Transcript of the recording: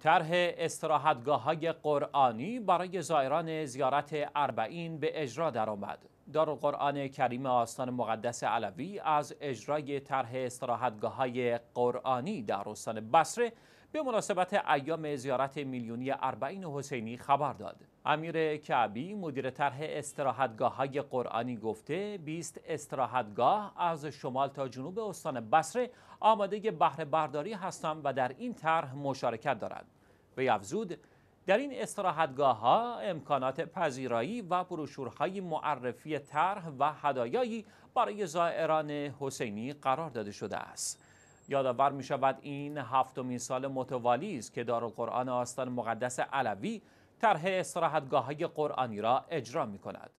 طرح استراحتگاه های قرآنی برای زائران زیارت اربعین به اجرا درآمد. قرآن کریم آستان مقدس علوی از اجرای طرح استراحتگاه های قرآنی در استان بصره به مناسبت ایام زیارت میلیونی اربعین حسینی خبر داد. امیر کعبی مدیر طرح استراحتگاه های قرآنی گفته 20 استراحتگاه از شمال تا جنوب استان بصره آماده بهره برداری هستند و در این طرح مشارکت دارند. به افزود در این استراحتگاه ها امکانات پذیرایی و بروشورهای معرفی طرح و هدایایی برای زائران حسینی قرار داده شده است. یادآور می شود این هفتمین سال متوالی است که قرآن آستان مقدس علوی طرح استراحتگاه های قرآنی را اجرا می کند.